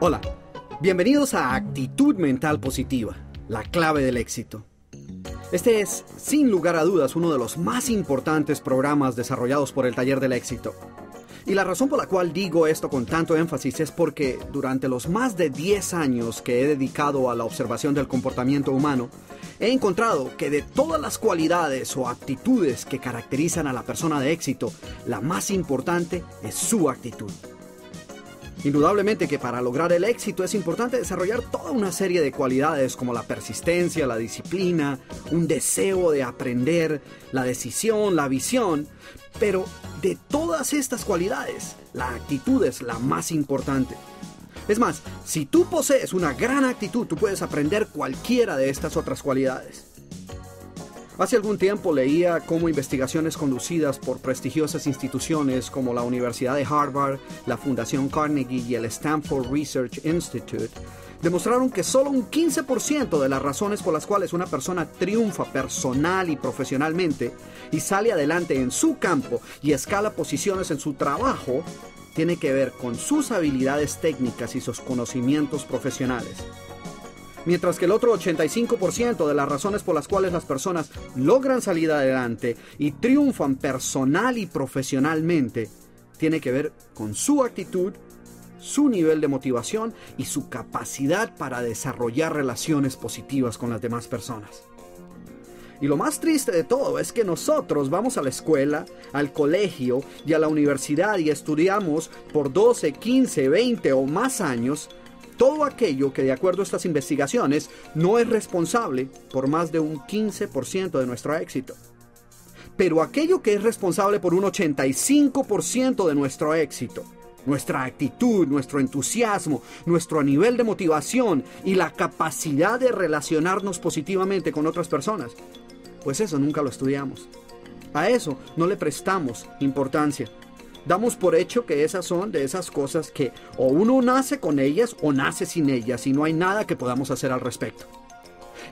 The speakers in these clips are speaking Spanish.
Hola, bienvenidos a Actitud Mental Positiva, la clave del éxito. Este es, sin lugar a dudas, uno de los más importantes programas desarrollados por el Taller del Éxito. Y la razón por la cual digo esto con tanto énfasis es porque durante los más de 10 años que he dedicado a la observación del comportamiento humano, he encontrado que de todas las cualidades o actitudes que caracterizan a la persona de éxito, la más importante es su actitud. Indudablemente que para lograr el éxito es importante desarrollar toda una serie de cualidades como la persistencia, la disciplina, un deseo de aprender, la decisión, la visión, pero de todas estas cualidades, la actitud es la más importante. Es más, si tú posees una gran actitud, tú puedes aprender cualquiera de estas otras cualidades. Hace algún tiempo leía cómo investigaciones conducidas por prestigiosas instituciones como la Universidad de Harvard, la Fundación Carnegie y el Stanford Research Institute demostraron que solo un 15% de las razones por las cuales una persona triunfa personal y profesionalmente y sale adelante en su campo y escala posiciones en su trabajo tiene que ver con sus habilidades técnicas y sus conocimientos profesionales mientras que el otro 85% de las razones por las cuales las personas logran salir adelante y triunfan personal y profesionalmente tiene que ver con su actitud, su nivel de motivación y su capacidad para desarrollar relaciones positivas con las demás personas. Y lo más triste de todo es que nosotros vamos a la escuela, al colegio y a la universidad y estudiamos por 12, 15, 20 o más años todo aquello que de acuerdo a estas investigaciones no es responsable por más de un 15% de nuestro éxito. Pero aquello que es responsable por un 85% de nuestro éxito, nuestra actitud, nuestro entusiasmo, nuestro nivel de motivación y la capacidad de relacionarnos positivamente con otras personas, pues eso nunca lo estudiamos. A eso no le prestamos importancia damos por hecho que esas son de esas cosas que o uno nace con ellas o nace sin ellas y no hay nada que podamos hacer al respecto.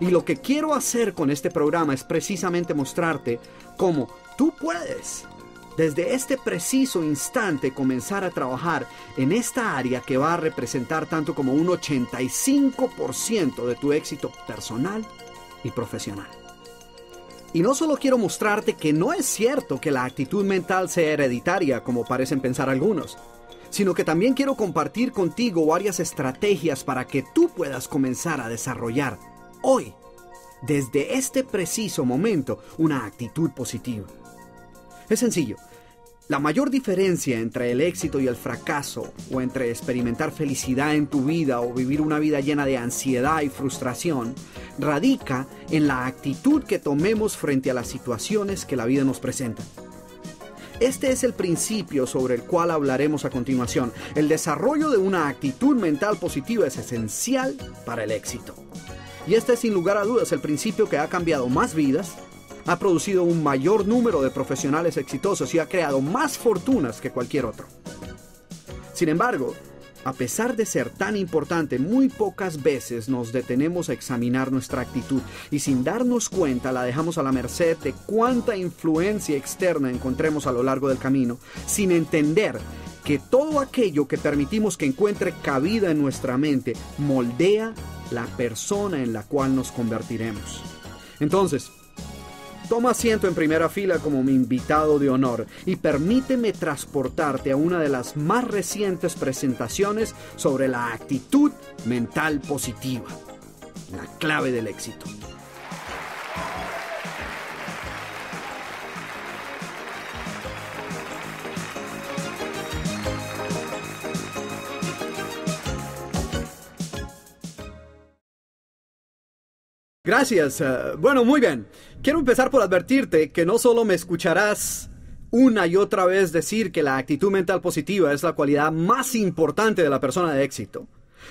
Y lo que quiero hacer con este programa es precisamente mostrarte cómo tú puedes desde este preciso instante comenzar a trabajar en esta área que va a representar tanto como un 85% de tu éxito personal y profesional. Y no solo quiero mostrarte que no es cierto que la actitud mental sea hereditaria, como parecen pensar algunos, sino que también quiero compartir contigo varias estrategias para que tú puedas comenzar a desarrollar hoy, desde este preciso momento, una actitud positiva. Es sencillo. La mayor diferencia entre el éxito y el fracaso, o entre experimentar felicidad en tu vida o vivir una vida llena de ansiedad y frustración, radica en la actitud que tomemos frente a las situaciones que la vida nos presenta. Este es el principio sobre el cual hablaremos a continuación. El desarrollo de una actitud mental positiva es esencial para el éxito. Y este es sin lugar a dudas el principio que ha cambiado más vidas, ha producido un mayor número de profesionales exitosos y ha creado más fortunas que cualquier otro. Sin embargo, a pesar de ser tan importante, muy pocas veces nos detenemos a examinar nuestra actitud y sin darnos cuenta la dejamos a la merced de cuánta influencia externa encontremos a lo largo del camino, sin entender que todo aquello que permitimos que encuentre cabida en nuestra mente moldea la persona en la cual nos convertiremos. Entonces, Toma asiento en primera fila como mi invitado de honor y permíteme transportarte a una de las más recientes presentaciones sobre la actitud mental positiva, la clave del éxito. Gracias. Eh, bueno, muy bien. Quiero empezar por advertirte que no solo me escucharás una y otra vez decir que la actitud mental positiva es la cualidad más importante de la persona de éxito,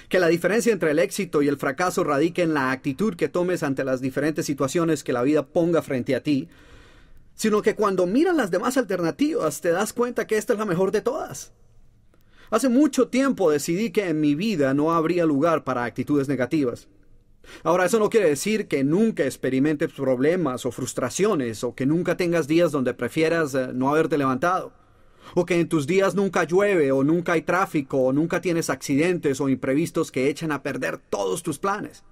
que la diferencia entre el éxito y el fracaso radica en la actitud que tomes ante las diferentes situaciones que la vida ponga frente a ti, sino que cuando miras las demás alternativas te das cuenta que esta es la mejor de todas. Hace mucho tiempo decidí que en mi vida no habría lugar para actitudes negativas. Ahora, eso no quiere decir que nunca experimentes problemas o frustraciones o que nunca tengas días donde prefieras eh, no haberte levantado o que en tus días nunca llueve o nunca hay tráfico o nunca tienes accidentes o imprevistos que echan a perder todos tus planes.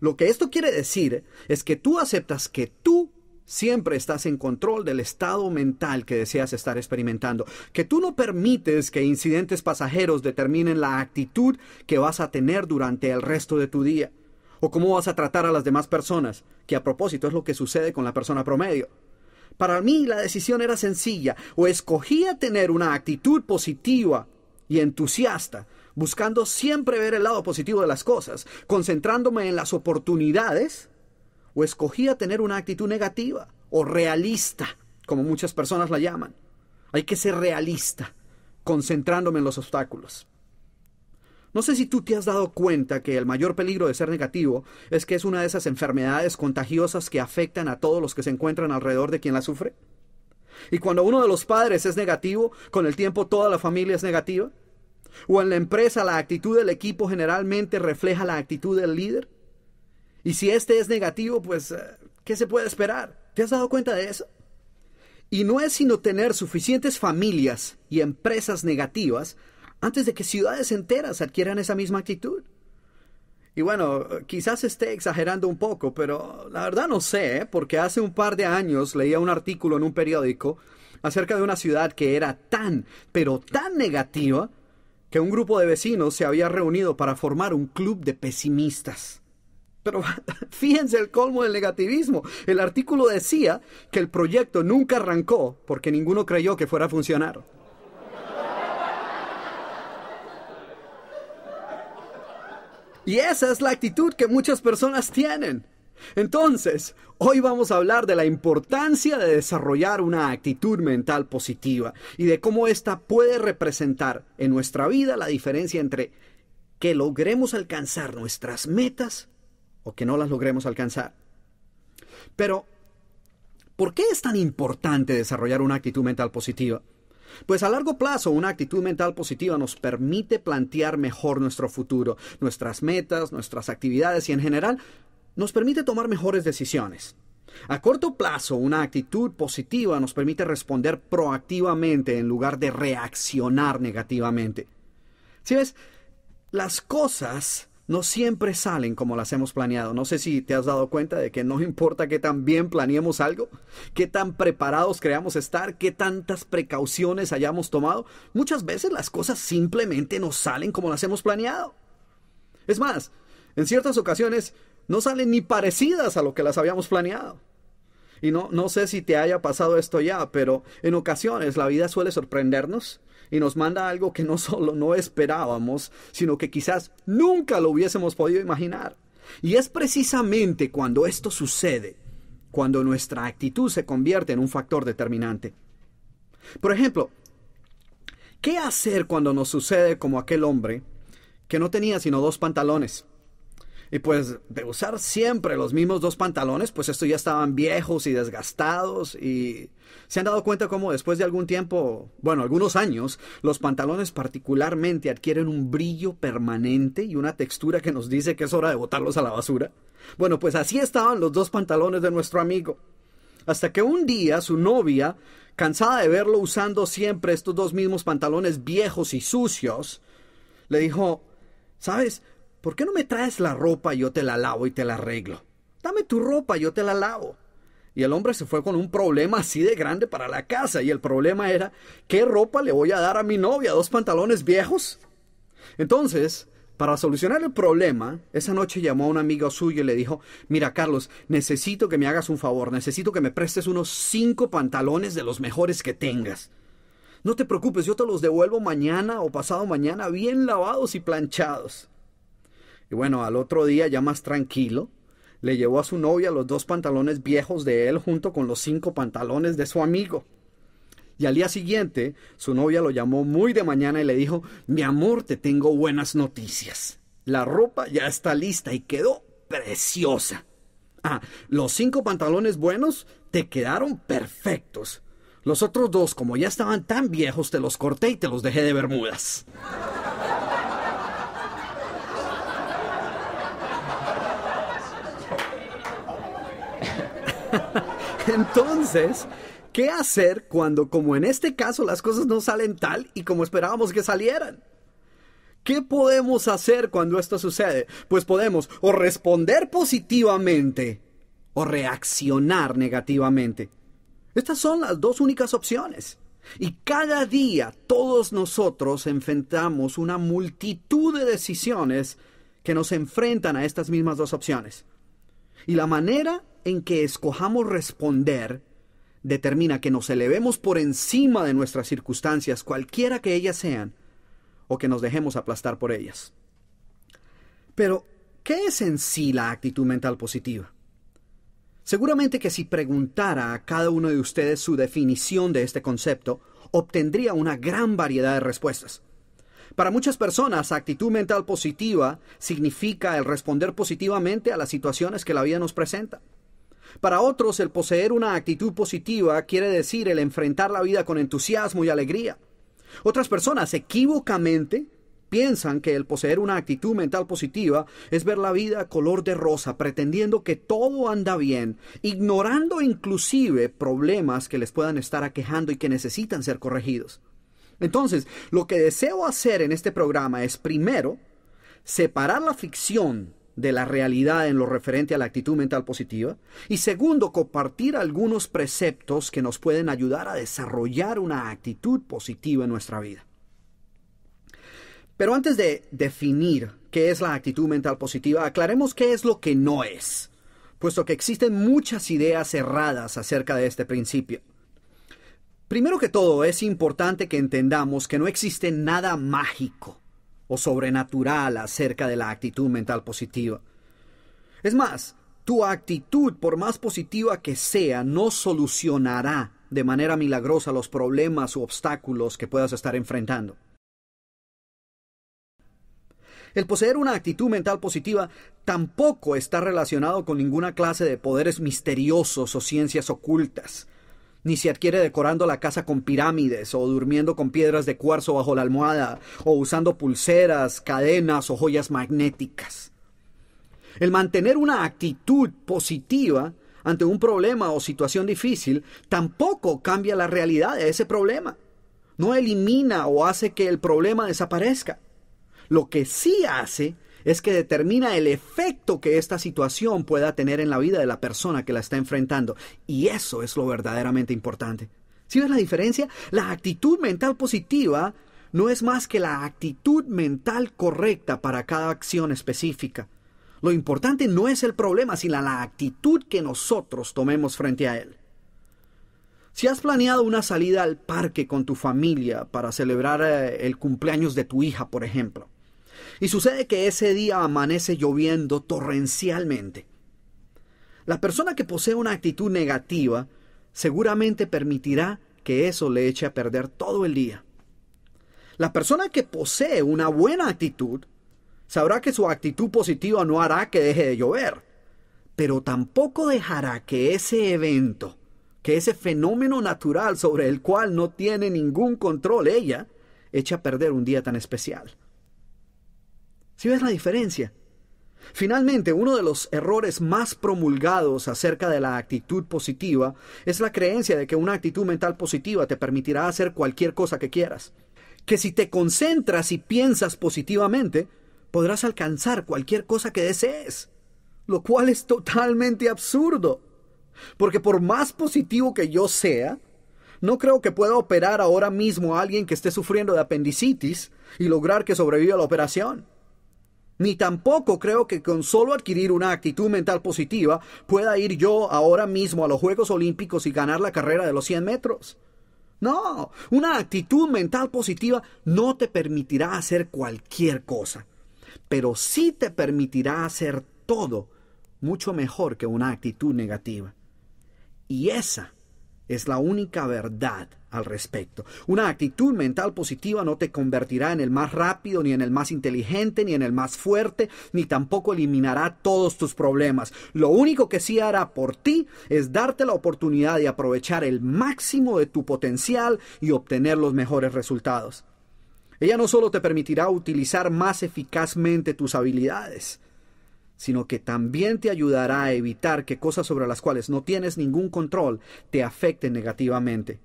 Lo que esto quiere decir es que tú aceptas que tú siempre estás en control del estado mental que deseas estar experimentando, que tú no permites que incidentes pasajeros determinen la actitud que vas a tener durante el resto de tu día o cómo vas a tratar a las demás personas, que a propósito es lo que sucede con la persona promedio. Para mí la decisión era sencilla, o escogía tener una actitud positiva y entusiasta, buscando siempre ver el lado positivo de las cosas, concentrándome en las oportunidades, o escogía tener una actitud negativa o realista, como muchas personas la llaman. Hay que ser realista, concentrándome en los obstáculos. No sé si tú te has dado cuenta que el mayor peligro de ser negativo es que es una de esas enfermedades contagiosas que afectan a todos los que se encuentran alrededor de quien la sufre. Y cuando uno de los padres es negativo, con el tiempo toda la familia es negativa. O en la empresa la actitud del equipo generalmente refleja la actitud del líder. Y si este es negativo, pues, eh, ¿qué se puede esperar? ¿Te has dado cuenta de eso? Y no es sino tener suficientes familias y empresas negativas antes de que ciudades enteras adquieran esa misma actitud. Y bueno, quizás esté exagerando un poco, pero la verdad no sé, ¿eh? porque hace un par de años leía un artículo en un periódico acerca de una ciudad que era tan, pero tan negativa, que un grupo de vecinos se había reunido para formar un club de pesimistas. Pero fíjense el colmo del negativismo. El artículo decía que el proyecto nunca arrancó porque ninguno creyó que fuera a funcionar. Y esa es la actitud que muchas personas tienen. Entonces, hoy vamos a hablar de la importancia de desarrollar una actitud mental positiva y de cómo ésta puede representar en nuestra vida la diferencia entre que logremos alcanzar nuestras metas o que no las logremos alcanzar. Pero, ¿por qué es tan importante desarrollar una actitud mental positiva? Pues a largo plazo una actitud mental positiva nos permite plantear mejor nuestro futuro, nuestras metas, nuestras actividades y en general nos permite tomar mejores decisiones. A corto plazo, una actitud positiva nos permite responder proactivamente en lugar de reaccionar negativamente. Si ves, las cosas no siempre salen como las hemos planeado. No sé si te has dado cuenta de que no importa qué tan bien planeemos algo, qué tan preparados creamos estar, qué tantas precauciones hayamos tomado, muchas veces las cosas simplemente no salen como las hemos planeado. Es más, en ciertas ocasiones no salen ni parecidas a lo que las habíamos planeado. Y no, no sé si te haya pasado esto ya, pero en ocasiones la vida suele sorprendernos y nos manda algo que no solo no esperábamos, sino que quizás nunca lo hubiésemos podido imaginar. Y es precisamente cuando esto sucede, cuando nuestra actitud se convierte en un factor determinante. Por ejemplo, ¿qué hacer cuando nos sucede como aquel hombre que no tenía sino dos pantalones? Y pues de usar siempre los mismos dos pantalones, pues estos ya estaban viejos y desgastados y se han dado cuenta cómo después de algún tiempo, bueno, algunos años, los pantalones particularmente adquieren un brillo permanente y una textura que nos dice que es hora de botarlos a la basura. Bueno, pues así estaban los dos pantalones de nuestro amigo. Hasta que un día su novia, cansada de verlo usando siempre estos dos mismos pantalones viejos y sucios, le dijo, ¿sabes? ¿por qué no me traes la ropa y yo te la lavo y te la arreglo? Dame tu ropa, y yo te la lavo. Y el hombre se fue con un problema así de grande para la casa. Y el problema era, ¿qué ropa le voy a dar a mi novia? ¿Dos pantalones viejos? Entonces, para solucionar el problema, esa noche llamó a un amigo suyo y le dijo, mira Carlos, necesito que me hagas un favor, necesito que me prestes unos cinco pantalones de los mejores que tengas. No te preocupes, yo te los devuelvo mañana o pasado mañana bien lavados y planchados. Y bueno, al otro día ya más tranquilo, le llevó a su novia los dos pantalones viejos de él junto con los cinco pantalones de su amigo. Y al día siguiente, su novia lo llamó muy de mañana y le dijo, mi amor, te tengo buenas noticias. La ropa ya está lista y quedó preciosa. Ah, los cinco pantalones buenos te quedaron perfectos. Los otros dos, como ya estaban tan viejos, te los corté y te los dejé de bermudas. Entonces, ¿qué hacer cuando, como en este caso, las cosas no salen tal y como esperábamos que salieran? ¿Qué podemos hacer cuando esto sucede? Pues podemos o responder positivamente o reaccionar negativamente. Estas son las dos únicas opciones. Y cada día todos nosotros enfrentamos una multitud de decisiones que nos enfrentan a estas mismas dos opciones. Y la manera en que escojamos responder determina que nos elevemos por encima de nuestras circunstancias, cualquiera que ellas sean, o que nos dejemos aplastar por ellas. Pero, ¿qué es en sí la actitud mental positiva? Seguramente que si preguntara a cada uno de ustedes su definición de este concepto, obtendría una gran variedad de respuestas. Para muchas personas, actitud mental positiva significa el responder positivamente a las situaciones que la vida nos presenta. Para otros, el poseer una actitud positiva quiere decir el enfrentar la vida con entusiasmo y alegría. Otras personas equivocamente piensan que el poseer una actitud mental positiva es ver la vida color de rosa, pretendiendo que todo anda bien, ignorando inclusive problemas que les puedan estar aquejando y que necesitan ser corregidos. Entonces, lo que deseo hacer en este programa es primero separar la ficción de la realidad en lo referente a la actitud mental positiva y segundo, compartir algunos preceptos que nos pueden ayudar a desarrollar una actitud positiva en nuestra vida. Pero antes de definir qué es la actitud mental positiva, aclaremos qué es lo que no es, puesto que existen muchas ideas erradas acerca de este principio. Primero que todo, es importante que entendamos que no existe nada mágico o sobrenatural acerca de la actitud mental positiva. Es más, tu actitud, por más positiva que sea, no solucionará de manera milagrosa los problemas u obstáculos que puedas estar enfrentando. El poseer una actitud mental positiva tampoco está relacionado con ninguna clase de poderes misteriosos o ciencias ocultas ni se adquiere decorando la casa con pirámides o durmiendo con piedras de cuarzo bajo la almohada o usando pulseras, cadenas o joyas magnéticas. El mantener una actitud positiva ante un problema o situación difícil tampoco cambia la realidad de ese problema. No elimina o hace que el problema desaparezca. Lo que sí hace es que determina el efecto que esta situación pueda tener en la vida de la persona que la está enfrentando. Y eso es lo verdaderamente importante. ¿Sí ves la diferencia? La actitud mental positiva no es más que la actitud mental correcta para cada acción específica. Lo importante no es el problema, sino la actitud que nosotros tomemos frente a él. Si has planeado una salida al parque con tu familia para celebrar eh, el cumpleaños de tu hija, por ejemplo, y sucede que ese día amanece lloviendo torrencialmente. La persona que posee una actitud negativa seguramente permitirá que eso le eche a perder todo el día. La persona que posee una buena actitud sabrá que su actitud positiva no hará que deje de llover, pero tampoco dejará que ese evento, que ese fenómeno natural sobre el cual no tiene ningún control ella, eche a perder un día tan especial. ¿Si ves la diferencia? Finalmente, uno de los errores más promulgados acerca de la actitud positiva es la creencia de que una actitud mental positiva te permitirá hacer cualquier cosa que quieras. Que si te concentras y piensas positivamente, podrás alcanzar cualquier cosa que desees. Lo cual es totalmente absurdo. Porque por más positivo que yo sea, no creo que pueda operar ahora mismo a alguien que esté sufriendo de apendicitis y lograr que sobreviva a la operación. Ni tampoco creo que con solo adquirir una actitud mental positiva pueda ir yo ahora mismo a los Juegos Olímpicos y ganar la carrera de los 100 metros. No, una actitud mental positiva no te permitirá hacer cualquier cosa, pero sí te permitirá hacer todo mucho mejor que una actitud negativa. Y esa es la única verdad al respecto. Una actitud mental positiva no te convertirá en el más rápido, ni en el más inteligente, ni en el más fuerte, ni tampoco eliminará todos tus problemas. Lo único que sí hará por ti es darte la oportunidad de aprovechar el máximo de tu potencial y obtener los mejores resultados. Ella no solo te permitirá utilizar más eficazmente tus habilidades, sino que también te ayudará a evitar que cosas sobre las cuales no tienes ningún control te afecten negativamente.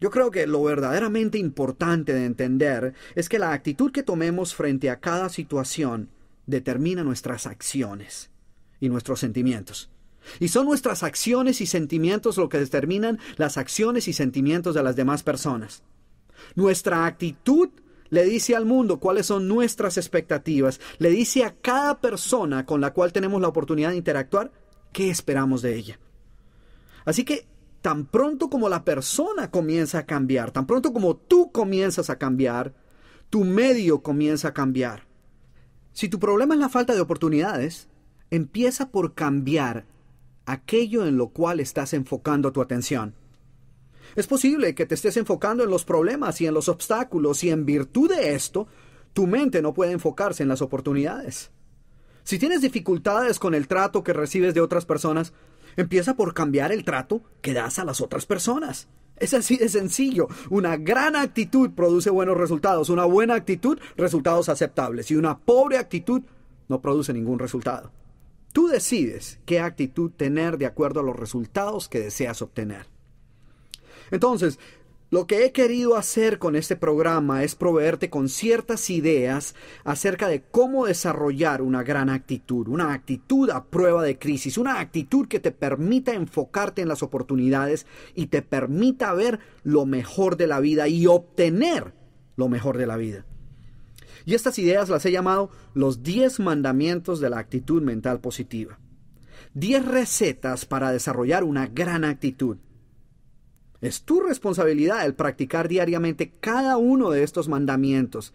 Yo creo que lo verdaderamente importante de entender es que la actitud que tomemos frente a cada situación determina nuestras acciones y nuestros sentimientos. Y son nuestras acciones y sentimientos lo que determinan las acciones y sentimientos de las demás personas. Nuestra actitud le dice al mundo cuáles son nuestras expectativas, le dice a cada persona con la cual tenemos la oportunidad de interactuar qué esperamos de ella. Así que tan pronto como la persona comienza a cambiar, tan pronto como tú comienzas a cambiar, tu medio comienza a cambiar. Si tu problema es la falta de oportunidades, empieza por cambiar aquello en lo cual estás enfocando tu atención. Es posible que te estés enfocando en los problemas y en los obstáculos y en virtud de esto, tu mente no puede enfocarse en las oportunidades. Si tienes dificultades con el trato que recibes de otras personas, empieza por cambiar el trato que das a las otras personas. Es así de sencillo. Una gran actitud produce buenos resultados. Una buena actitud, resultados aceptables. Y una pobre actitud no produce ningún resultado. Tú decides qué actitud tener de acuerdo a los resultados que deseas obtener. Entonces, lo que he querido hacer con este programa es proveerte con ciertas ideas acerca de cómo desarrollar una gran actitud, una actitud a prueba de crisis, una actitud que te permita enfocarte en las oportunidades y te permita ver lo mejor de la vida y obtener lo mejor de la vida. Y estas ideas las he llamado los 10 mandamientos de la actitud mental positiva. 10 recetas para desarrollar una gran actitud. Es tu responsabilidad el practicar diariamente cada uno de estos mandamientos.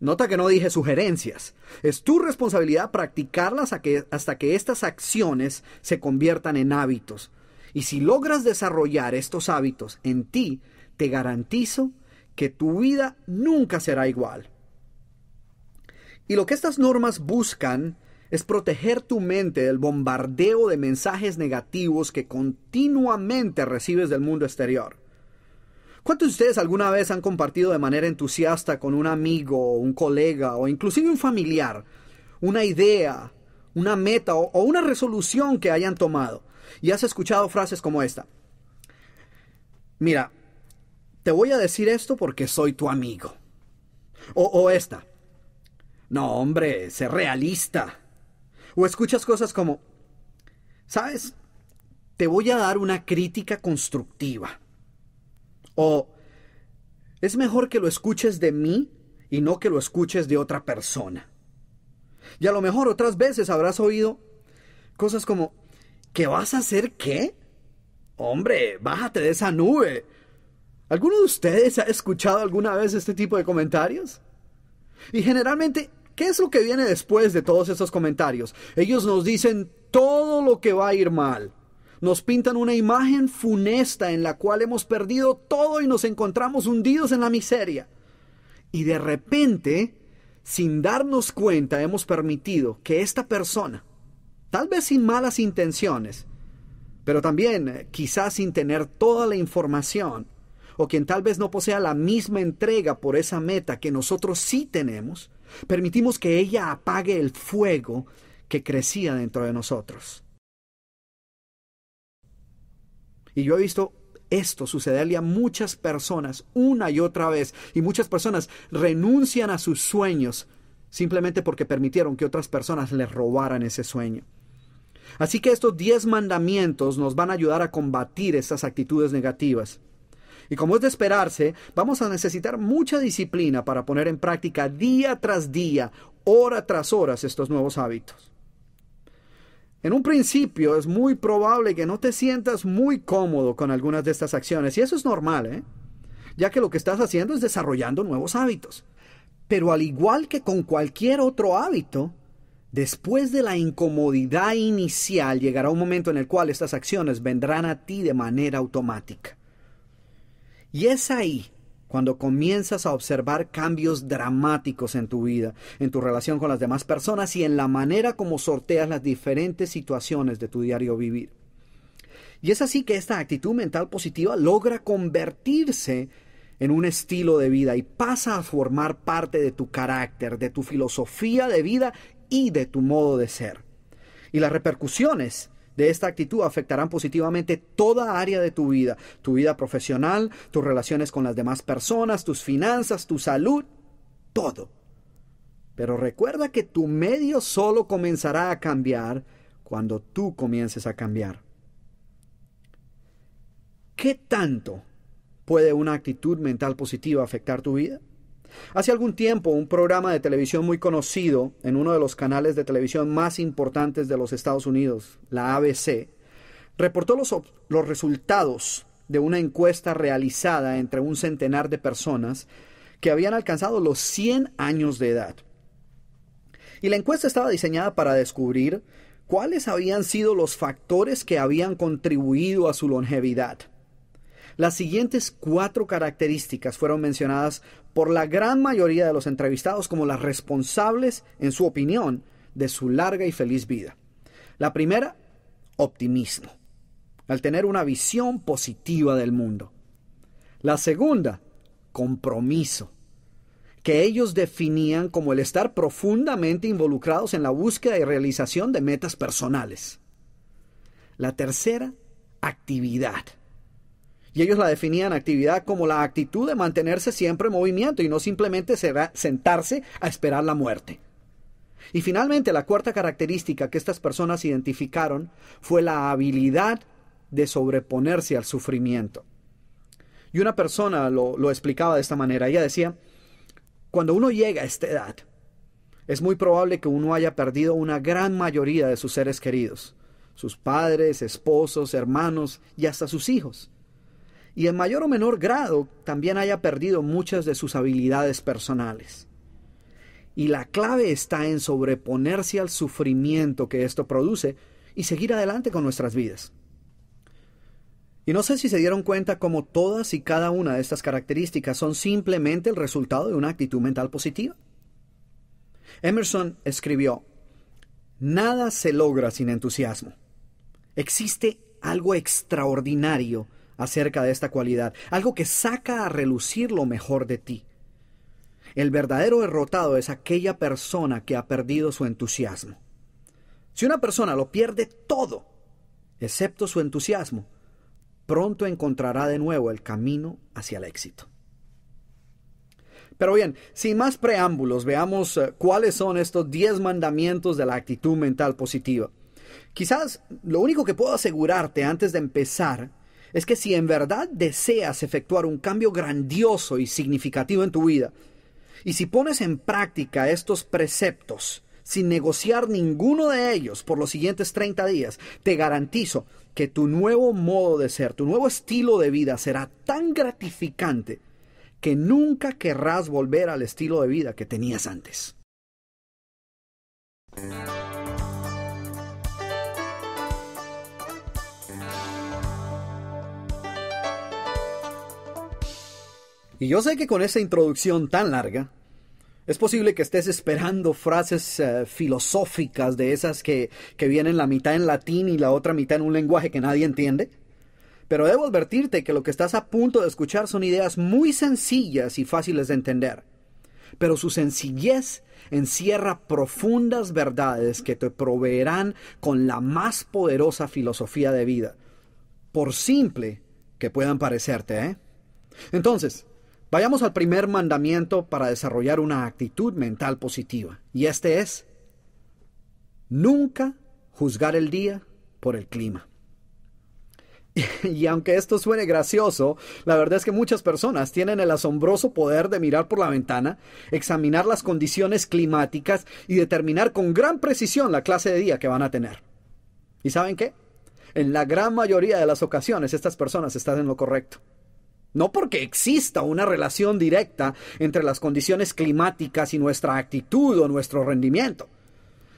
Nota que no dije sugerencias. Es tu responsabilidad practicarlas hasta que, estas acciones se conviertan en hábitos. Y si logras desarrollar estos hábitos en ti, te garantizo que tu vida nunca será igual. Y lo que estas normas buscan es proteger tu mente del bombardeo de mensajes negativos que continuamente recibes del mundo exterior. ¿Cuántos de ustedes alguna vez han compartido de manera entusiasta con un amigo, un colega o inclusive un familiar una idea, una meta o, una resolución que hayan tomado? Y has escuchado frases como esta. Mira, te voy a decir esto porque soy tu amigo. O, o esta. No, hombre, sé realista. O escuchas cosas como, ¿sabes? Te voy a dar una crítica constructiva. O es mejor que lo escuches de mí y no que lo escuches de otra persona. Y a lo mejor otras veces habrás oído cosas como, ¿qué vas a hacer qué? Hombre, bájate de esa nube. ¿Alguno de ustedes ha escuchado alguna vez este tipo de comentarios? Y generalmente ¿Qué es lo que viene después de todos esos comentarios? Ellos nos dicen todo lo que va a ir mal. Nos pintan una imagen funesta en la cual hemos perdido todo y nos encontramos hundidos en la miseria. Y de repente, sin darnos cuenta, hemos permitido que esta persona, tal vez sin malas intenciones, pero también eh, quizás sin tener toda la información, o quien tal vez no posea la misma entrega por esa meta que nosotros sí tenemos, Permitimos que ella apague el fuego que crecía dentro de nosotros. Y yo he visto esto sucederle a muchas personas una y otra vez. Y muchas personas renuncian a sus sueños simplemente porque permitieron que otras personas les robaran ese sueño. Así que estos diez mandamientos nos van a ayudar a combatir estas actitudes negativas. Y como es de esperarse, vamos a necesitar mucha disciplina para poner en práctica día tras día, hora tras hora estos nuevos hábitos. En un principio es muy probable que no te sientas muy cómodo con algunas de estas acciones, y eso es normal, ¿eh? ya que lo que estás haciendo es desarrollando nuevos hábitos. Pero al igual que con cualquier otro hábito, después de la incomodidad inicial llegará un momento en el cual estas acciones vendrán a ti de manera automática. Y es ahí cuando comienzas a observar cambios dramáticos en tu vida, en tu relación con las demás personas y en la manera como sorteas las diferentes situaciones de tu diario vivir. Y es así que esta actitud mental positiva logra convertirse en un estilo de vida y pasa a formar parte de tu carácter, de tu filosofía de vida y de tu modo de ser. Y las repercusiones de esta actitud afectarán positivamente toda área de tu vida, tu vida profesional, tus relaciones con las demás personas, tus finanzas, tu salud, todo. Pero recuerda que tu medio solo comenzará a cambiar cuando tú comiences a cambiar. ¿Qué tanto puede una actitud mental positiva afectar tu vida? Hace algún tiempo, un programa de televisión muy conocido en uno de los canales de televisión más importantes de los Estados Unidos, la ABC, reportó los, los resultados de una encuesta realizada entre un centenar de personas que habían alcanzado los 100 años de edad. Y la encuesta estaba diseñada para descubrir cuáles habían sido los factores que habían contribuido a su longevidad. Las siguientes cuatro características fueron mencionadas por la gran mayoría de los entrevistados como las responsables, en su opinión, de su larga y feliz vida. La primera, optimismo, al tener una visión positiva del mundo. La segunda, compromiso, que ellos definían como el estar profundamente involucrados en la búsqueda y realización de metas personales. La tercera, actividad y ellos la definían actividad como la actitud de mantenerse siempre en movimiento y no simplemente sentarse a esperar la muerte. Y finalmente la cuarta característica que estas personas identificaron fue la habilidad de sobreponerse al sufrimiento. Y una persona lo, explicaba de esta manera. Ella decía, cuando uno llega a esta edad, es muy probable que uno haya perdido una gran mayoría de sus seres queridos, sus padres, esposos, hermanos y hasta sus hijos y en mayor o menor grado también haya perdido muchas de sus habilidades personales. Y la clave está en sobreponerse al sufrimiento que esto produce y seguir adelante con nuestras vidas. Y no sé si se dieron cuenta cómo todas y cada una de estas características son simplemente el resultado de una actitud mental positiva. Emerson escribió, Nada se logra sin entusiasmo. Existe algo extraordinario acerca de esta cualidad, algo que saca a relucir lo mejor de ti. El verdadero derrotado es aquella persona que ha perdido su entusiasmo. Si una persona lo pierde todo, excepto su entusiasmo, pronto encontrará de nuevo el camino hacia el éxito. Pero bien, sin más preámbulos, veamos eh, cuáles son estos 10 mandamientos de la actitud mental positiva. Quizás lo único que puedo asegurarte antes de empezar es que si en verdad deseas efectuar un cambio grandioso y significativo en tu vida, y si pones en práctica estos preceptos sin negociar ninguno de ellos por los siguientes 30 días, te garantizo que tu nuevo modo de ser, tu nuevo estilo de vida será tan gratificante que nunca querrás volver al estilo de vida que tenías antes. Y yo sé que con esa introducción tan larga, es posible que estés esperando frases eh, filosóficas de esas que, que vienen la mitad en latín y la otra mitad en un lenguaje que nadie entiende. Pero debo advertirte que lo que estás a punto de escuchar son ideas muy sencillas y fáciles de entender. Pero su sencillez encierra profundas verdades que te proveerán con la más poderosa filosofía de vida, por simple que puedan parecerte. ¿eh? Entonces, Vayamos al primer mandamiento para desarrollar una actitud mental positiva, y este es, nunca juzgar el día por el clima. Y aunque esto suene gracioso, la verdad es que muchas personas tienen el asombroso poder de mirar por la ventana, examinar las condiciones climáticas y determinar con gran precisión la clase de día que van a tener. ¿Y saben qué? En la gran mayoría de las ocasiones estas personas están en lo correcto. No porque exista una relación directa entre las condiciones climáticas y nuestra actitud o nuestro rendimiento,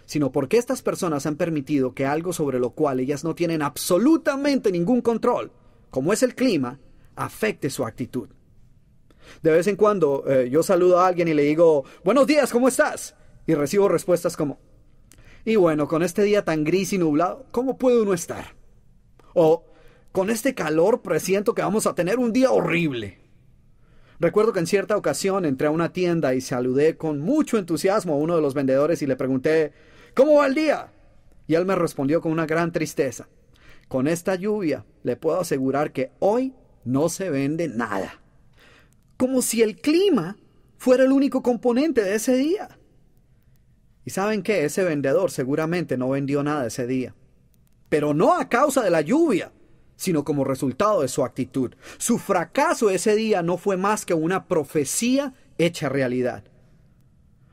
sino porque estas personas han permitido que algo sobre lo cual ellas no tienen absolutamente ningún control, como es el clima, afecte su actitud. De vez en cuando eh, yo saludo a alguien y le digo, buenos días, ¿cómo estás? Y recibo respuestas como, y bueno, con este día tan gris y nublado, ¿cómo puede uno estar? O, con este calor presiento que vamos a tener un día horrible. Recuerdo que en cierta ocasión entré a una tienda y saludé con mucho entusiasmo a uno de los vendedores y le pregunté, ¿cómo va el día? Y él me respondió con una gran tristeza, con esta lluvia le puedo asegurar que hoy no se vende nada. Como si el clima fuera el único componente de ese día. Y saben qué? ese vendedor seguramente no vendió nada ese día, pero no a causa de la lluvia sino como resultado de su actitud. Su fracaso ese día no fue más que una profecía hecha realidad.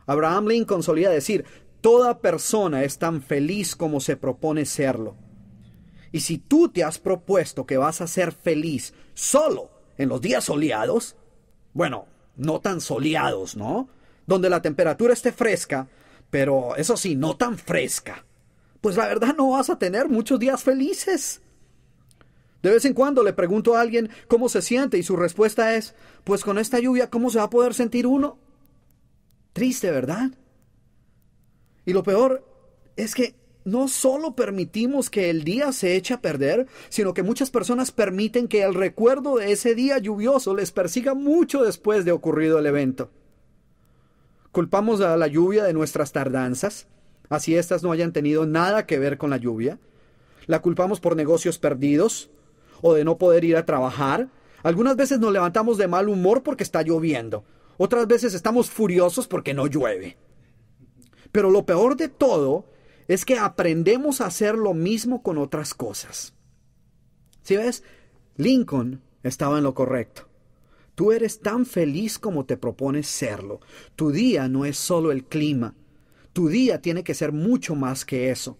Abraham Lincoln solía decir, toda persona es tan feliz como se propone serlo. Y si tú te has propuesto que vas a ser feliz solo en los días soleados, bueno, no tan soleados, ¿no? Donde la temperatura esté fresca, pero eso sí, no tan fresca, pues la verdad no vas a tener muchos días felices. De vez en cuando le pregunto a alguien cómo se siente y su respuesta es, pues con esta lluvia, ¿cómo se va a poder sentir uno? Triste, ¿verdad? Y lo peor es que no solo permitimos que el día se eche a perder, sino que muchas personas permiten que el recuerdo de ese día lluvioso les persiga mucho después de ocurrido el evento. Culpamos a la lluvia de nuestras tardanzas, así éstas no hayan tenido nada que ver con la lluvia. La culpamos por negocios perdidos, o de no poder ir a trabajar. Algunas veces nos levantamos de mal humor porque está lloviendo. Otras veces estamos furiosos porque no llueve. Pero lo peor de todo es que aprendemos a hacer lo mismo con otras cosas. Si ¿Sí ves, Lincoln estaba en lo correcto. Tú eres tan feliz como te propones serlo. Tu día no es solo el clima. Tu día tiene que ser mucho más que eso.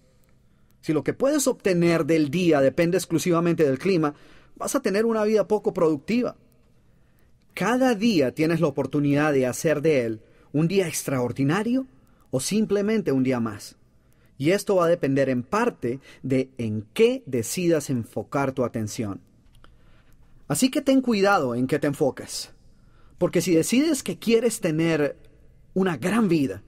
Si lo que puedes obtener del día depende exclusivamente del clima, vas a tener una vida poco productiva. Cada día tienes la oportunidad de hacer de él un día extraordinario o simplemente un día más. Y esto va a depender en parte de en qué decidas enfocar tu atención. Así que ten cuidado en qué te enfocas. Porque si decides que quieres tener una gran vida,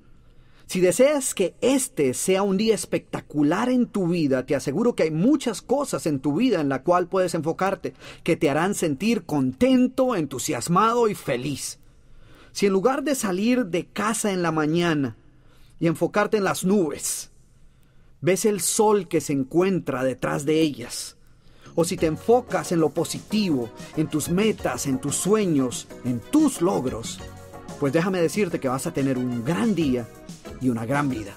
si deseas que este sea un día espectacular en tu vida, te aseguro que hay muchas cosas en tu vida en la cual puedes enfocarte que te harán sentir contento, entusiasmado y feliz. Si en lugar de salir de casa en la mañana y enfocarte en las nubes, ves el sol que se encuentra detrás de ellas, o si te enfocas en lo positivo, en tus metas, en tus sueños, en tus logros, pues déjame decirte que vas a tener un gran día y una gran vida.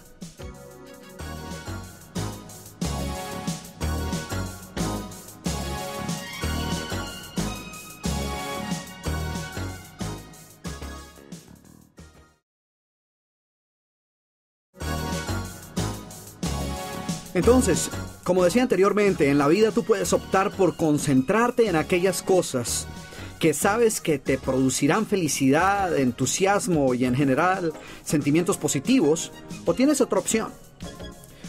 Entonces, como decía anteriormente, en la vida tú puedes optar por concentrarte en aquellas cosas que sabes que te producirán felicidad, entusiasmo y en general sentimientos positivos, o tienes otra opción.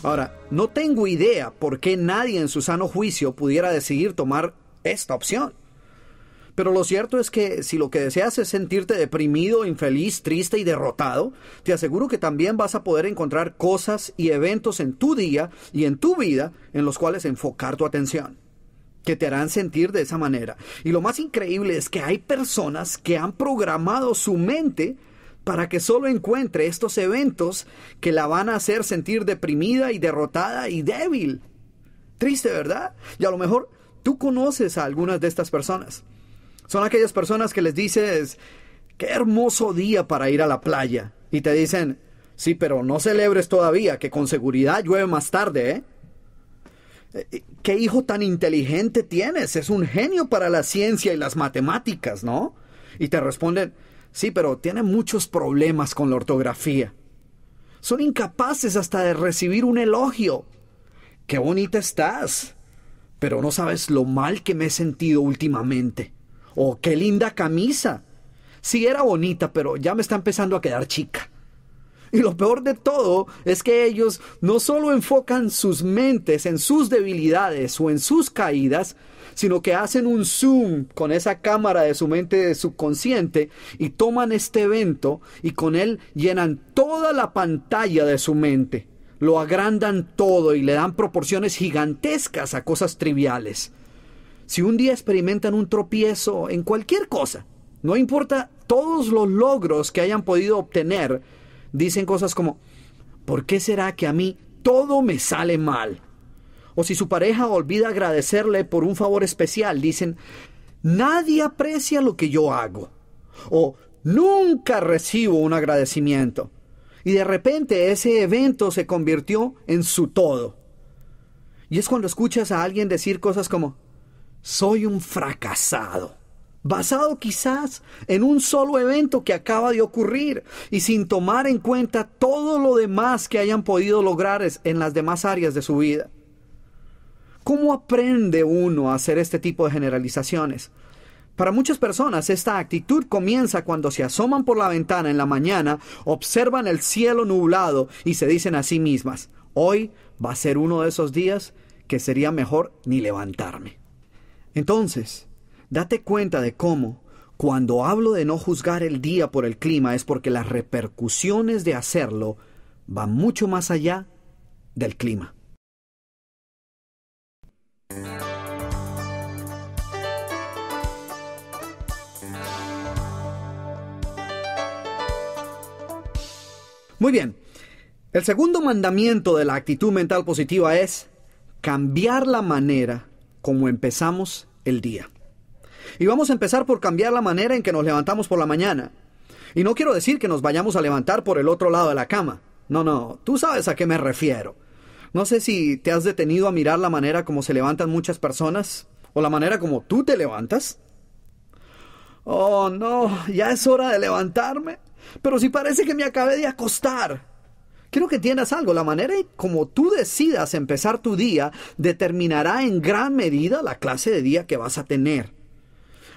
Ahora, no tengo idea por qué nadie en su sano juicio pudiera decidir tomar esta opción. Pero lo cierto es que si lo que deseas es sentirte deprimido, infeliz, triste y derrotado, te aseguro que también vas a poder encontrar cosas y eventos en tu día y en tu vida en los cuales enfocar tu atención que te harán sentir de esa manera. Y lo más increíble es que hay personas que han programado su mente para que solo encuentre estos eventos que la van a hacer sentir deprimida y derrotada y débil. Triste, ¿verdad? Y a lo mejor tú conoces a algunas de estas personas. Son aquellas personas que les dices, qué hermoso día para ir a la playa. Y te dicen, sí, pero no celebres todavía, que con seguridad llueve más tarde, ¿eh? Eh, eh, ¿Qué hijo tan inteligente tienes? Es un genio para la ciencia y las matemáticas, ¿no? Y te responden, sí, pero tiene muchos problemas con la ortografía. Son incapaces hasta de recibir un elogio. Qué bonita estás, pero no sabes lo mal que me he sentido últimamente. O oh, qué linda camisa. Sí, era bonita, pero ya me está empezando a quedar chica. Y lo peor de todo es que ellos no solo enfocan sus mentes en sus debilidades o en sus caídas, sino que hacen un zoom con esa cámara de su mente subconsciente y toman este evento y con él llenan toda la pantalla de su mente. Lo agrandan todo y le dan proporciones gigantescas a cosas triviales. Si un día experimentan un tropiezo en cualquier cosa, no importa todos los logros que hayan podido obtener, dicen cosas como, ¿por qué será que a mí todo me sale mal? O si su pareja olvida agradecerle por un favor especial, dicen, nadie aprecia lo que yo hago. O nunca recibo un agradecimiento. Y de repente ese evento se convirtió en su todo. Y es cuando escuchas a alguien decir cosas como, soy un fracasado basado quizás en un solo evento que acaba de ocurrir y sin tomar en cuenta todo lo demás que hayan podido lograr en las demás áreas de su vida. ¿Cómo aprende uno a hacer este tipo de generalizaciones? Para muchas personas esta actitud comienza cuando se asoman por la ventana en la mañana, observan el cielo nublado y se dicen a sí mismas, hoy va a ser uno de esos días que sería mejor ni levantarme. Entonces, Date cuenta de cómo, cuando hablo de no juzgar el día por el clima, es porque las repercusiones de hacerlo van mucho más allá del clima. Muy bien, el segundo mandamiento de la actitud mental positiva es cambiar la manera como empezamos el día. Y vamos a empezar por cambiar la manera en que nos levantamos por la mañana. Y no quiero decir que nos vayamos a levantar por el otro lado de la cama. No, no, tú sabes a qué me refiero. No sé si te has detenido a mirar la manera como se levantan muchas personas o la manera como tú te levantas. Oh, no, ya es hora de levantarme. Pero si parece que me acabé de acostar. Quiero que entiendas algo, la manera en como tú decidas empezar tu día determinará en gran medida la clase de día que vas a tener.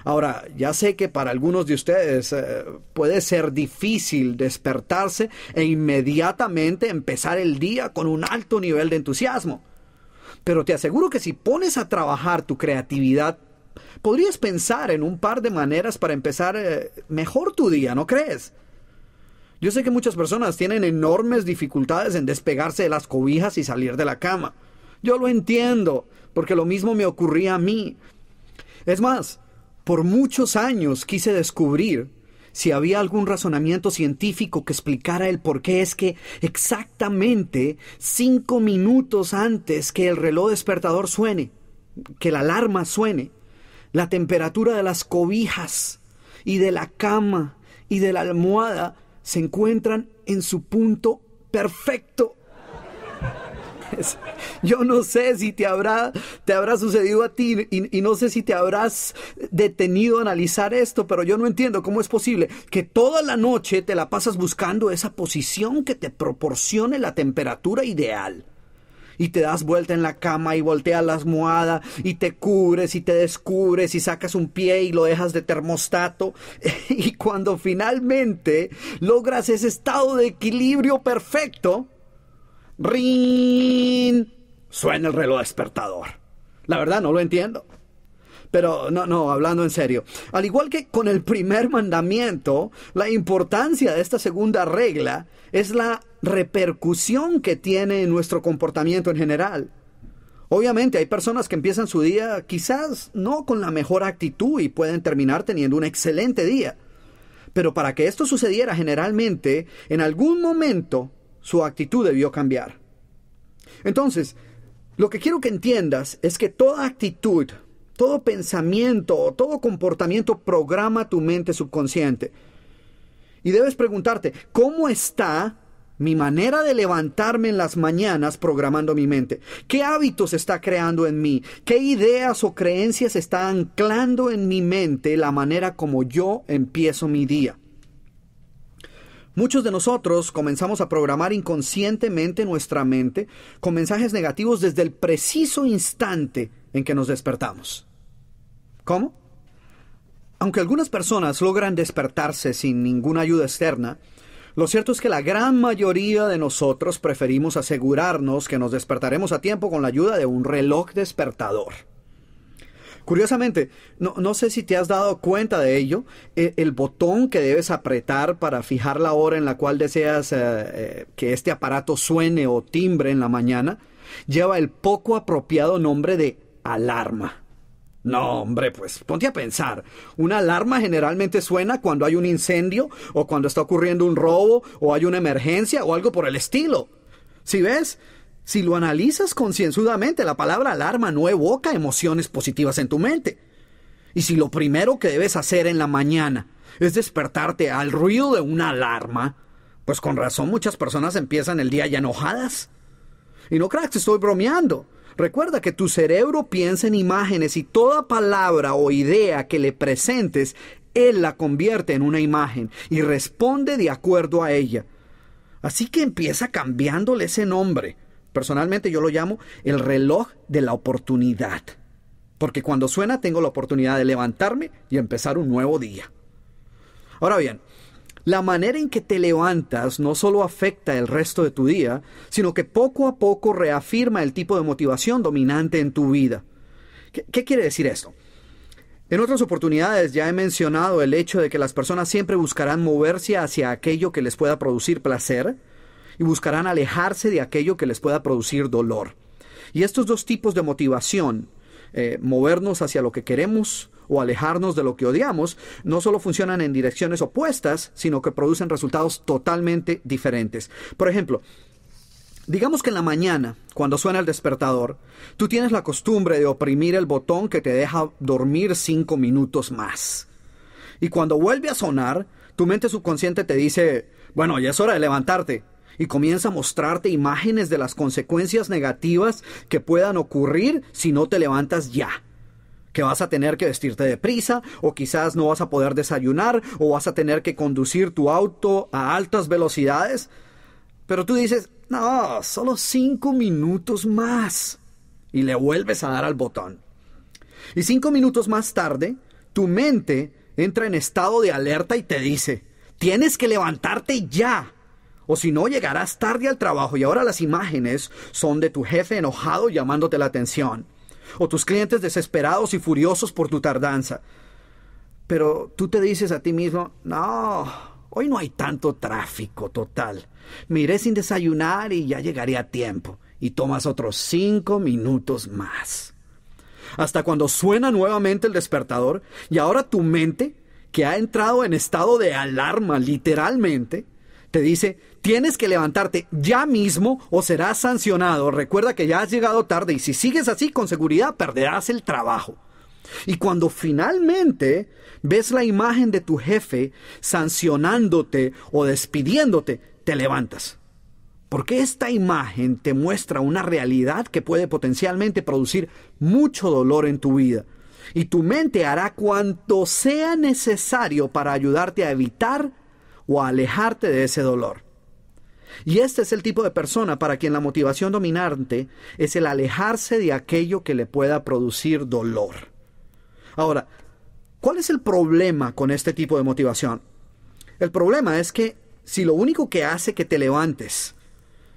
Ahora, ya sé que para algunos de ustedes eh, puede ser difícil despertarse e inmediatamente empezar el día con un alto nivel de entusiasmo. Pero te aseguro que si pones a trabajar tu creatividad, podrías pensar en un par de maneras para empezar eh, mejor tu día, ¿no crees? Yo sé que muchas personas tienen enormes dificultades en despegarse de las cobijas y salir de la cama. Yo lo entiendo, porque lo mismo me ocurría a mí. Es más, por muchos años quise descubrir si había algún razonamiento científico que explicara el por qué es que exactamente cinco minutos antes que el reloj despertador suene, que la alarma suene, la temperatura de las cobijas y de la cama y de la almohada se encuentran en su punto perfecto yo no sé si te habrá, te habrá sucedido a ti y, no sé si te habrás detenido a analizar esto, pero yo no entiendo cómo es posible que toda la noche te la pasas buscando esa posición que te proporcione la temperatura ideal. Y te das vuelta en la cama y volteas la almohada y te cubres y te descubres y sacas un pie y lo dejas de termostato. Y cuando finalmente logras ese estado de equilibrio perfecto, ¡Rin! Suena el reloj despertador. La verdad no lo entiendo. Pero no, no, hablando en serio. Al igual que con el primer mandamiento, la importancia de esta segunda regla es la repercusión que tiene en nuestro comportamiento en general. Obviamente hay personas que empiezan su día quizás no con la mejor actitud y pueden terminar teniendo un excelente día. Pero para que esto sucediera generalmente, en algún momento su actitud debió cambiar. Entonces, lo que quiero que entiendas es que toda actitud, todo pensamiento, todo comportamiento programa tu mente subconsciente. Y debes preguntarte, ¿cómo está mi manera de levantarme en las mañanas programando mi mente? ¿Qué hábitos está creando en mí? ¿Qué ideas o creencias está anclando en mi mente la manera como yo empiezo mi día? Muchos de nosotros comenzamos a programar inconscientemente nuestra mente con mensajes negativos desde el preciso instante en que nos despertamos. ¿Cómo? Aunque algunas personas logran despertarse sin ninguna ayuda externa, lo cierto es que la gran mayoría de nosotros preferimos asegurarnos que nos despertaremos a tiempo con la ayuda de un reloj despertador. Curiosamente, no, sé si te has dado cuenta de ello, e, el botón que debes apretar para fijar la hora en la cual deseas eh, eh, que este aparato suene o timbre en la mañana, lleva el poco apropiado nombre de alarma. No, hombre, pues ponte a pensar. Una alarma generalmente suena cuando hay un incendio o cuando está ocurriendo un robo o hay una emergencia o algo por el estilo. Si ¿Sí ves, si lo analizas concienzudamente, la palabra alarma no evoca emociones positivas en tu mente. Y si lo primero que debes hacer en la mañana es despertarte al ruido de una alarma, pues con razón muchas personas empiezan el día ya enojadas. Y no creas que estoy bromeando. Recuerda que tu cerebro piensa en imágenes y toda palabra o idea que le presentes, él la convierte en una imagen y responde de acuerdo a ella. Así que empieza cambiándole ese nombre. Personalmente yo lo llamo el reloj de la oportunidad. Porque cuando suena tengo la oportunidad de levantarme y empezar un nuevo día. Ahora bien, la manera en que te levantas no solo afecta el resto de tu día, sino que poco a poco reafirma el tipo de motivación dominante en tu vida. ¿Qué, quiere decir esto? En otras oportunidades ya he mencionado el hecho de que las personas siempre buscarán moverse hacia aquello que les pueda producir placer, y buscarán alejarse de aquello que les pueda producir dolor. Y estos dos tipos de motivación, eh, movernos hacia lo que queremos o alejarnos de lo que odiamos, no solo funcionan en direcciones opuestas, sino que producen resultados totalmente diferentes. Por ejemplo, Digamos que en la mañana, cuando suena el despertador, tú tienes la costumbre de oprimir el botón que te deja dormir cinco minutos más. Y cuando vuelve a sonar, tu mente subconsciente te dice, bueno, ya es hora de levantarte y comienza a mostrarte imágenes de las consecuencias negativas que puedan ocurrir si no te levantas ya que vas a tener que vestirte deprisa, o quizás no vas a poder desayunar, o vas a tener que conducir tu auto a altas velocidades. Pero tú dices, no, solo cinco minutos más. Y le vuelves a dar al botón. Y cinco minutos más tarde, tu mente entra en estado de alerta y te dice, tienes que levantarte ya. O si no, llegarás tarde al trabajo y ahora las imágenes son de tu jefe enojado llamándote la atención. O tus clientes desesperados y furiosos por tu tardanza. Pero tú te dices a ti mismo, no, hoy no hay tanto tráfico total. Me iré sin desayunar y ya llegaría a tiempo. Y tomas otros cinco minutos más. Hasta cuando suena nuevamente el despertador y ahora tu mente, que ha entrado en estado de alarma literalmente, te dice, tienes que levantarte ya mismo o serás sancionado. Recuerda que ya has llegado tarde y si sigues así, con seguridad perderás el trabajo. Y cuando finalmente ves la imagen de tu jefe sancionándote o despidiéndote, te levantas. Porque esta imagen te muestra una realidad que puede potencialmente producir mucho dolor en tu vida. Y tu mente hará cuanto sea necesario para ayudarte a evitar o alejarte de ese dolor. Y este es el tipo de persona para quien la motivación dominante es el alejarse de aquello que le pueda producir dolor. Ahora, ¿cuál es el problema con este tipo de motivación? El problema es que si lo único que hace que te levantes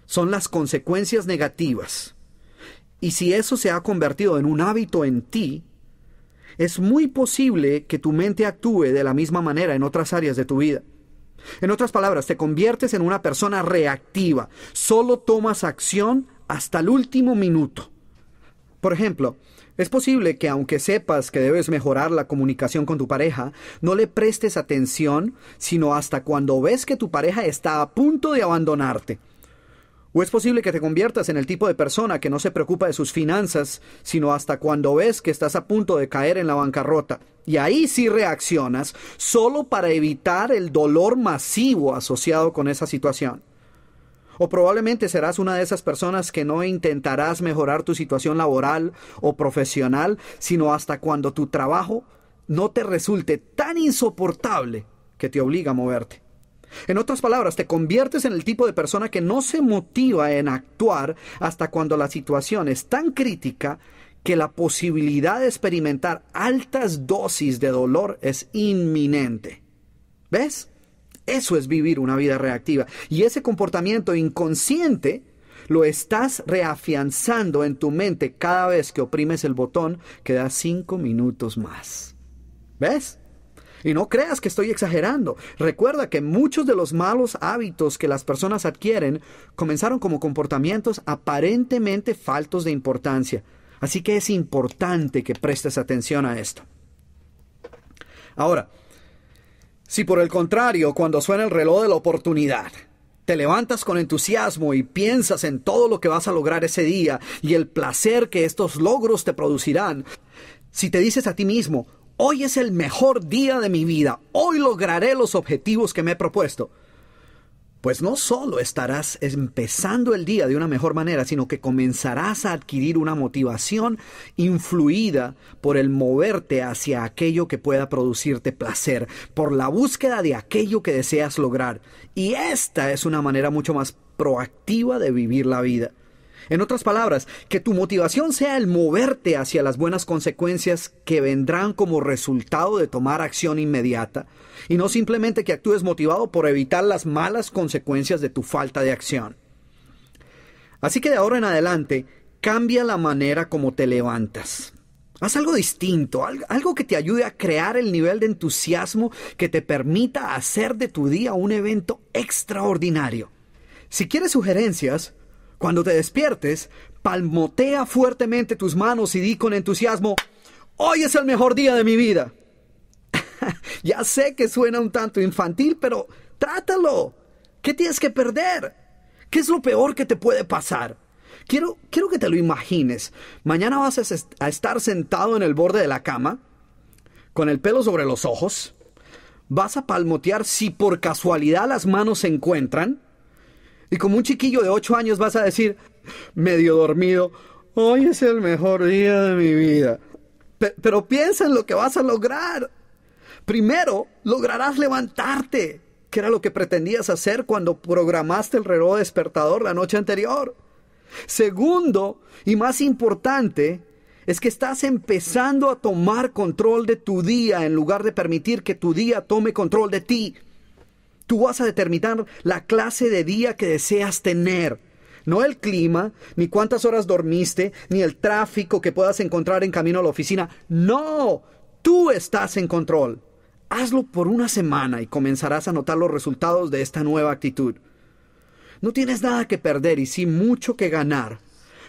son las consecuencias negativas, y si eso se ha convertido en un hábito en ti, es muy posible que tu mente actúe de la misma manera en otras áreas de tu vida. En otras palabras, te conviertes en una persona reactiva. Solo tomas acción hasta el último minuto. Por ejemplo, es posible que aunque sepas que debes mejorar la comunicación con tu pareja, no le prestes atención sino hasta cuando ves que tu pareja está a punto de abandonarte. ¿O es posible que te conviertas en el tipo de persona que no se preocupa de sus finanzas, sino hasta cuando ves que estás a punto de caer en la bancarrota? Y ahí sí reaccionas, solo para evitar el dolor masivo asociado con esa situación. O probablemente serás una de esas personas que no intentarás mejorar tu situación laboral o profesional, sino hasta cuando tu trabajo no te resulte tan insoportable que te obliga a moverte. En otras palabras, te conviertes en el tipo de persona que no se motiva en actuar hasta cuando la situación es tan crítica que la posibilidad de experimentar altas dosis de dolor es inminente. ¿Ves? Eso es vivir una vida reactiva. Y ese comportamiento inconsciente lo estás reafianzando en tu mente cada vez que oprimes el botón que da cinco minutos más. ¿Ves? Y no creas que estoy exagerando. Recuerda que muchos de los malos hábitos que las personas adquieren comenzaron como comportamientos aparentemente faltos de importancia. Así que es importante que prestes atención a esto. Ahora, si por el contrario, cuando suena el reloj de la oportunidad, te levantas con entusiasmo y piensas en todo lo que vas a lograr ese día y el placer que estos logros te producirán, si te dices a ti mismo, hoy es el mejor día de mi vida, hoy lograré los objetivos que me he propuesto. Pues no solo estarás empezando el día de una mejor manera, sino que comenzarás a adquirir una motivación influida por el moverte hacia aquello que pueda producirte placer, por la búsqueda de aquello que deseas lograr. Y esta es una manera mucho más proactiva de vivir la vida. En otras palabras, que tu motivación sea el moverte hacia las buenas consecuencias que vendrán como resultado de tomar acción inmediata y no simplemente que actúes motivado por evitar las malas consecuencias de tu falta de acción. Así que de ahora en adelante, cambia la manera como te levantas. Haz algo distinto, algo que te ayude a crear el nivel de entusiasmo que te permita hacer de tu día un evento extraordinario. Si quieres sugerencias, cuando te despiertes, palmotea fuertemente tus manos y di con entusiasmo, hoy es el mejor día de mi vida. ya sé que suena un tanto infantil, pero trátalo. ¿Qué tienes que perder? ¿Qué es lo peor que te puede pasar? Quiero, quiero que te lo imagines. Mañana vas a, a estar sentado en el borde de la cama, con el pelo sobre los ojos. Vas a palmotear si por casualidad las manos se encuentran y como un chiquillo de 8 años vas a decir, medio dormido, hoy es el mejor día de mi vida. pero piensa en lo que vas a lograr. Primero, lograrás levantarte, que era lo que pretendías hacer cuando programaste el reloj despertador la noche anterior. Segundo, y más importante, es que estás empezando a tomar control de tu día en lugar de permitir que tu día tome control de ti. Tú vas a determinar la clase de día que deseas tener. No el clima, ni cuántas horas dormiste, ni el tráfico que puedas encontrar en camino a la oficina. No, tú estás en control. Hazlo por una semana y comenzarás a notar los resultados de esta nueva actitud. No tienes nada que perder y sí mucho que ganar.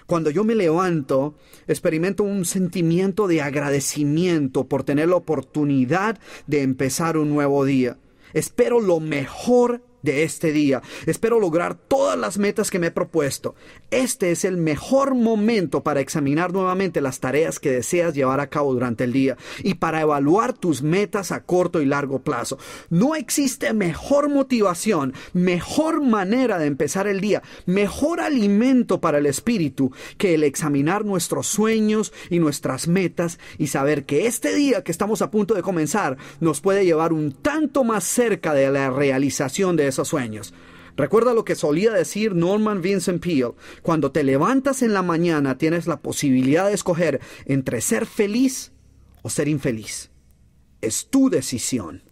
Cuando yo me levanto, experimento un sentimiento de agradecimiento por tener la oportunidad de empezar un nuevo día. Espero lo mejor de este día. Espero lograr todas las metas que me he propuesto. Este es el mejor momento para examinar nuevamente las tareas que deseas llevar a cabo durante el día y para evaluar tus metas a corto y largo plazo. No existe mejor motivación, mejor manera de empezar el día, mejor alimento para el espíritu que el examinar nuestros sueños y nuestras metas y saber que este día que estamos a punto de comenzar nos puede llevar un tanto más cerca de la realización de esos sueños. Recuerda lo que solía decir Norman Vincent Peale, cuando te levantas en la mañana tienes la posibilidad de escoger entre ser feliz o ser infeliz. Es tu decisión.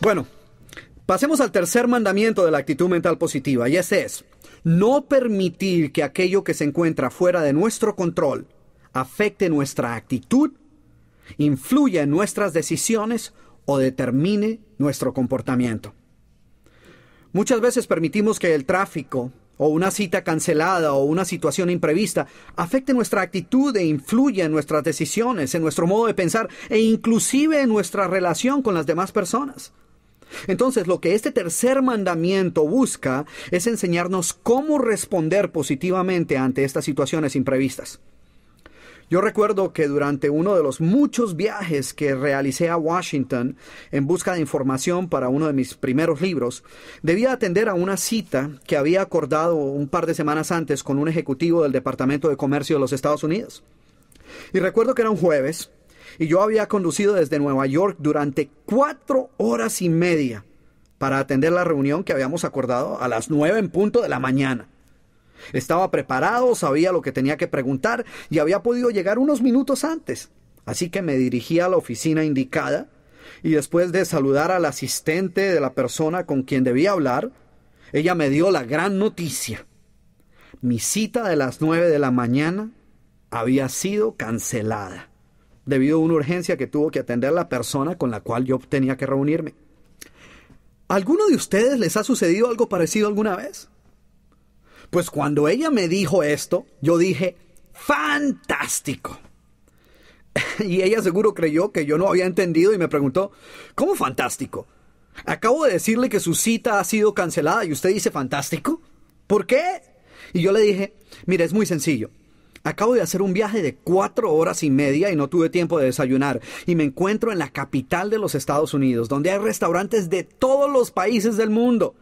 Bueno, pasemos al tercer mandamiento de la actitud mental positiva, y ese es, no permitir que aquello que se encuentra fuera de nuestro control afecte nuestra actitud, influya en nuestras decisiones o determine nuestro comportamiento. Muchas veces permitimos que el tráfico o una cita cancelada o una situación imprevista afecte nuestra actitud e influya en nuestras decisiones, en nuestro modo de pensar e inclusive en nuestra relación con las demás personas. Entonces, lo que este tercer mandamiento busca es enseñarnos cómo responder positivamente ante estas situaciones imprevistas. Yo recuerdo que durante uno de los muchos viajes que realicé a Washington en busca de información para uno de mis primeros libros, debía atender a una cita que había acordado un par de semanas antes con un ejecutivo del Departamento de Comercio de los Estados Unidos. Y recuerdo que era un jueves, y yo había conducido desde Nueva York durante cuatro horas y media para atender la reunión que habíamos acordado a las nueve en punto de la mañana. Estaba preparado, sabía lo que tenía que preguntar y había podido llegar unos minutos antes. Así que me dirigí a la oficina indicada y después de saludar al asistente de la persona con quien debía hablar, ella me dio la gran noticia. Mi cita de las nueve de la mañana había sido cancelada debido a una urgencia que tuvo que atender la persona con la cual yo tenía que reunirme. ¿Alguno de ustedes les ha sucedido algo parecido alguna vez? Pues cuando ella me dijo esto, yo dije, fantástico. y ella seguro creyó que yo no había entendido y me preguntó, ¿cómo fantástico? Acabo de decirle que su cita ha sido cancelada y usted dice fantástico. ¿Por qué? Y yo le dije, mire, es muy sencillo. Acabo de hacer un viaje de cuatro horas y media y no tuve tiempo de desayunar. Y me encuentro en la capital de los Estados Unidos, donde hay restaurantes de todos los países del mundo.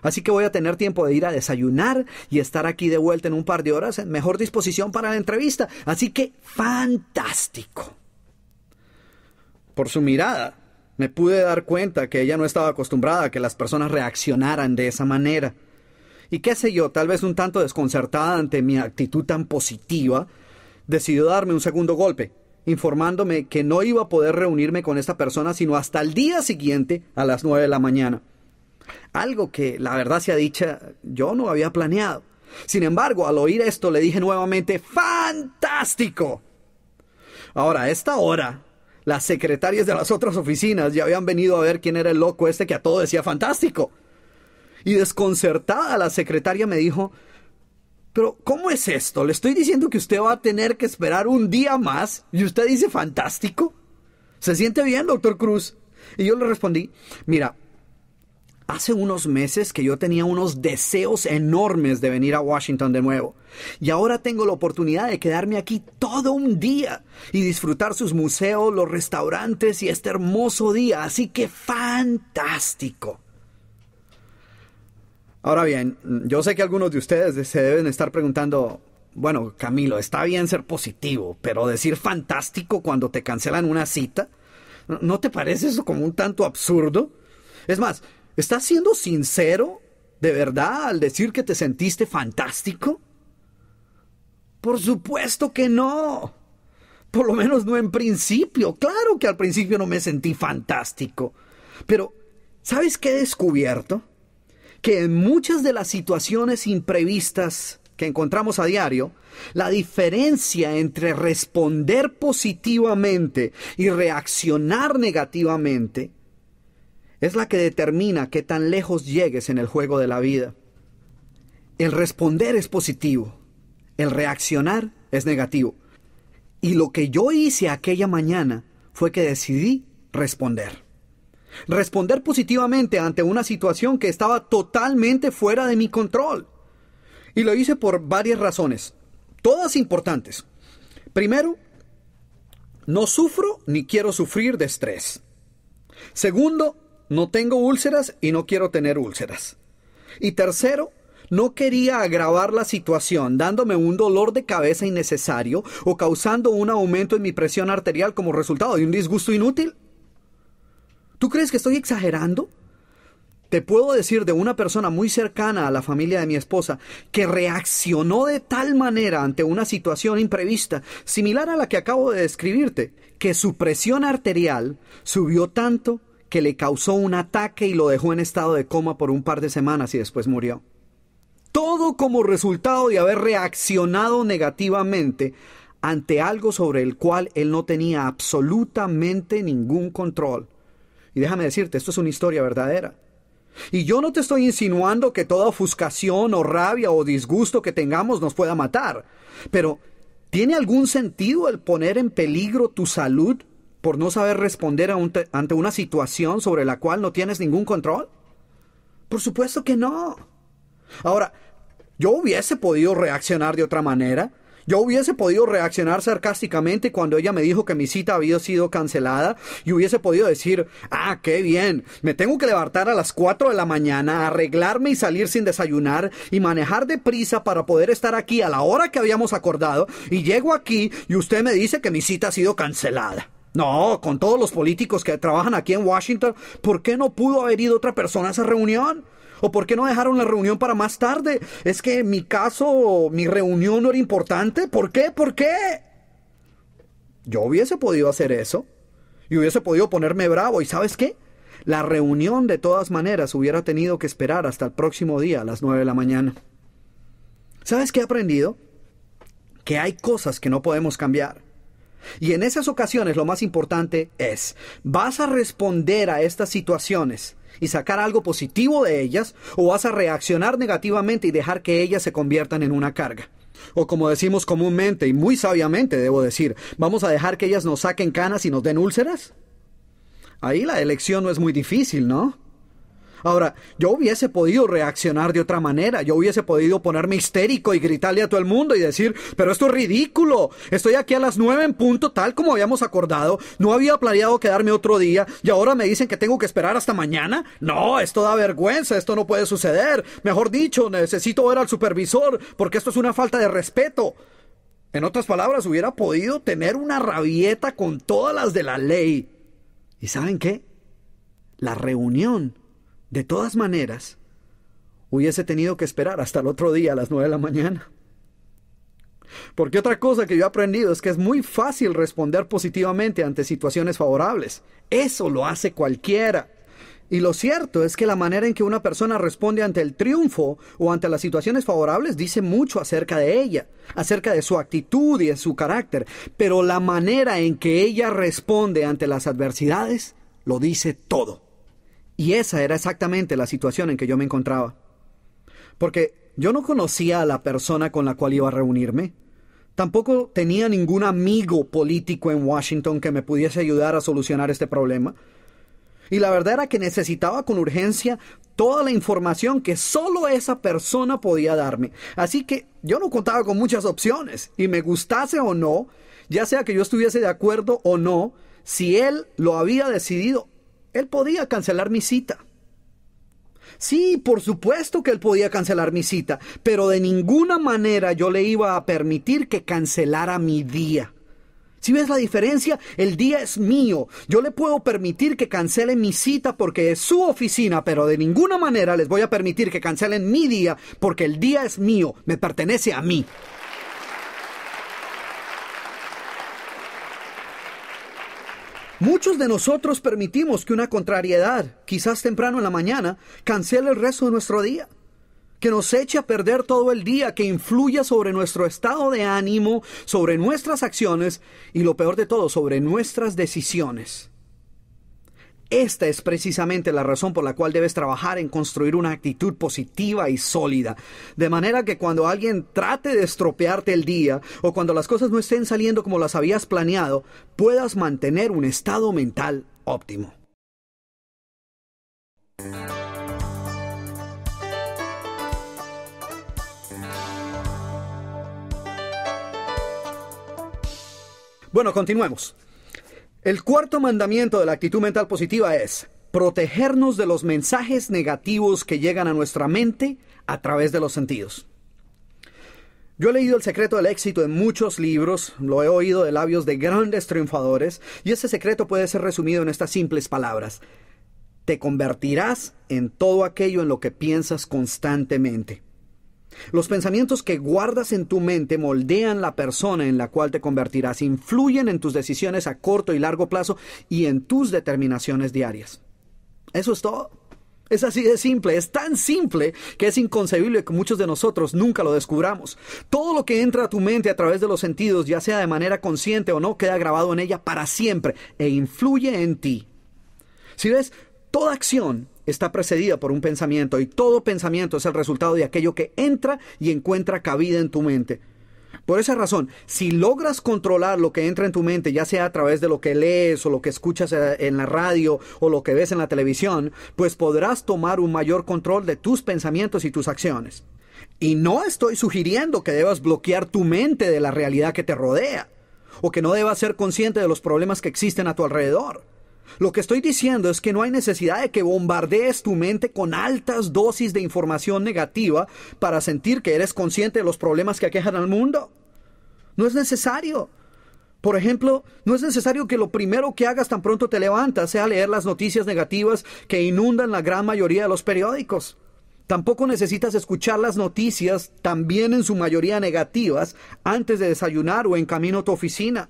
Así que voy a tener tiempo de ir a desayunar y estar aquí de vuelta en un par de horas en mejor disposición para la entrevista. Así que fantástico. Por su mirada, me pude dar cuenta que ella no estaba acostumbrada a que las personas reaccionaran de esa manera y qué sé yo, tal vez un tanto desconcertada ante mi actitud tan positiva, decidió darme un segundo golpe, informándome que no iba a poder reunirme con esta persona sino hasta el día siguiente a las 9 de la mañana. Algo que, la verdad sea dicha, yo no había planeado. Sin embargo, al oír esto le dije nuevamente, ¡fantástico! Ahora, a esta hora, las secretarias de las otras oficinas ya habían venido a ver quién era el loco este que a todo decía fantástico. Y desconcertada la secretaria me dijo, pero ¿cómo es esto? Le estoy diciendo que usted va a tener que esperar un día más y usted dice fantástico. ¿Se siente bien, doctor Cruz? Y yo le respondí, mira, hace unos meses que yo tenía unos deseos enormes de venir a Washington de nuevo. Y ahora tengo la oportunidad de quedarme aquí todo un día y disfrutar sus museos, los restaurantes y este hermoso día. Así que fantástico. Ahora bien, yo sé que algunos de ustedes se deben estar preguntando, bueno, Camilo, está bien ser positivo, pero decir fantástico cuando te cancelan una cita, ¿no te parece eso como un tanto absurdo? Es más, ¿estás siendo sincero de verdad al decir que te sentiste fantástico? Por supuesto que no. Por lo menos no en principio. Claro que al principio no me sentí fantástico. Pero, ¿sabes qué he descubierto? que en muchas de las situaciones imprevistas que encontramos a diario, la diferencia entre responder positivamente y reaccionar negativamente es la que determina qué tan lejos llegues en el juego de la vida. El responder es positivo, el reaccionar es negativo. Y lo que yo hice aquella mañana fue que decidí responder. Responder positivamente ante una situación que estaba totalmente fuera de mi control. Y lo hice por varias razones, todas importantes. Primero, no sufro ni quiero sufrir de estrés. Segundo, no tengo úlceras y no quiero tener úlceras. Y tercero, no quería agravar la situación dándome un dolor de cabeza innecesario o causando un aumento en mi presión arterial como resultado de un disgusto inútil. ¿Tú crees que estoy exagerando? Te puedo decir de una persona muy cercana a la familia de mi esposa que reaccionó de tal manera ante una situación imprevista, similar a la que acabo de describirte, que su presión arterial subió tanto que le causó un ataque y lo dejó en estado de coma por un par de semanas y después murió. Todo como resultado de haber reaccionado negativamente ante algo sobre el cual él no tenía absolutamente ningún control. Y déjame decirte, esto es una historia verdadera. Y yo no te estoy insinuando que toda ofuscación o rabia o disgusto que tengamos nos pueda matar, pero ¿tiene algún sentido el poner en peligro tu salud por no saber responder ante una situación sobre la cual no tienes ningún control? Por supuesto que no. Ahora, yo hubiese podido reaccionar de otra manera, yo hubiese podido reaccionar sarcásticamente cuando ella me dijo que mi cita había sido cancelada y hubiese podido decir, ah, qué bien, me tengo que levantar a las 4 de la mañana, arreglarme y salir sin desayunar y manejar deprisa para poder estar aquí a la hora que habíamos acordado y llego aquí y usted me dice que mi cita ha sido cancelada. No, con todos los políticos que trabajan aquí en Washington, ¿por qué no pudo haber ido otra persona a esa reunión? ¿O por qué no dejaron la reunión para más tarde? Es que mi caso, mi reunión no era importante. ¿Por qué? ¿Por qué? Yo hubiese podido hacer eso. Y hubiese podido ponerme bravo. ¿Y sabes qué? La reunión de todas maneras hubiera tenido que esperar hasta el próximo día a las 9 de la mañana. ¿Sabes qué he aprendido? Que hay cosas que no podemos cambiar. Y en esas ocasiones lo más importante es, ¿vas a responder a estas situaciones y sacar algo positivo de ellas, o vas a reaccionar negativamente y dejar que ellas se conviertan en una carga. O como decimos comúnmente y muy sabiamente, debo decir, ¿vamos a dejar que ellas nos saquen canas y nos den úlceras? Ahí la elección no es muy difícil, ¿no? Ahora, yo hubiese podido reaccionar de otra manera, yo hubiese podido ponerme histérico y gritarle a todo el mundo y decir, pero esto es ridículo, estoy aquí a las nueve en punto tal como habíamos acordado, no había planeado quedarme otro día y ahora me dicen que tengo que esperar hasta mañana. No, esto da vergüenza, esto no puede suceder. Mejor dicho, necesito ver al supervisor porque esto es una falta de respeto. En otras palabras, hubiera podido tener una rabieta con todas las de la ley. ¿Y saben qué? La reunión de todas maneras, hubiese tenido que esperar hasta el otro día a las 9 de la mañana. Porque otra cosa que yo he aprendido es que es muy fácil responder positivamente ante situaciones favorables. Eso lo hace cualquiera. Y lo cierto es que la manera en que una persona responde ante el triunfo o ante las situaciones favorables dice mucho acerca de ella, acerca de su actitud y de su carácter. Pero la manera en que ella responde ante las adversidades lo dice todo. Y esa era exactamente la situación en que yo me encontraba. Porque yo no conocía a la persona con la cual iba a reunirme. Tampoco tenía ningún amigo político en Washington que me pudiese ayudar a solucionar este problema. Y la verdad era que necesitaba con urgencia toda la información que solo esa persona podía darme. Así que yo no contaba con muchas opciones. Y me gustase o no, ya sea que yo estuviese de acuerdo o no, si él lo había decidido, él podía cancelar mi cita. Sí, por supuesto que él podía cancelar mi cita, pero de ninguna manera yo le iba a permitir que cancelara mi día. Si ves la diferencia, el día es mío. Yo le puedo permitir que cancele mi cita porque es su oficina, pero de ninguna manera les voy a permitir que cancelen mi día porque el día es mío, me pertenece a mí. Muchos de nosotros permitimos que una contrariedad, quizás temprano en la mañana, cancele el resto de nuestro día, que nos eche a perder todo el día, que influya sobre nuestro estado de ánimo, sobre nuestras acciones y lo peor de todo, sobre nuestras decisiones. Esta es precisamente la razón por la cual debes trabajar en construir una actitud positiva y sólida. De manera que cuando alguien trate de estropearte el día o cuando las cosas no estén saliendo como las habías planeado, puedas mantener un estado mental óptimo. Bueno, continuemos. El cuarto mandamiento de la actitud mental positiva es protegernos de los mensajes negativos que llegan a nuestra mente a través de los sentidos. Yo he leído El secreto del éxito en muchos libros, lo he oído de labios de grandes triunfadores, y ese secreto puede ser resumido en estas simples palabras. Te convertirás en todo aquello en lo que piensas constantemente. Los pensamientos que guardas en tu mente moldean la persona en la cual te convertirás, influyen en tus decisiones a corto y largo plazo y en tus determinaciones diarias. Eso es todo. Es así de simple, es tan simple que es inconcebible que muchos de nosotros nunca lo descubramos. Todo lo que entra a tu mente a través de los sentidos, ya sea de manera consciente o no, queda grabado en ella para siempre e influye en ti. Si ves, toda acción está precedida por un pensamiento y todo pensamiento es el resultado de aquello que entra y encuentra cabida en tu mente. Por esa razón, si logras controlar lo que entra en tu mente, ya sea a través de lo que lees o lo que escuchas eh, en la radio o lo que ves en la televisión, pues podrás tomar un mayor control de tus pensamientos y tus acciones. Y no estoy sugiriendo que debas bloquear tu mente de la realidad que te rodea, o que no debas ser consciente de los problemas que existen a tu alrededor. Lo que estoy diciendo es que no hay necesidad de que bombardees tu mente con altas dosis de información negativa para sentir que eres consciente de los problemas que aquejan al mundo. No es necesario. Por ejemplo, no es necesario que lo primero que hagas tan pronto te levantas sea leer las noticias negativas que inundan la gran mayoría de los periódicos. Tampoco necesitas escuchar las noticias, también en su mayoría negativas, antes de desayunar o en camino a tu oficina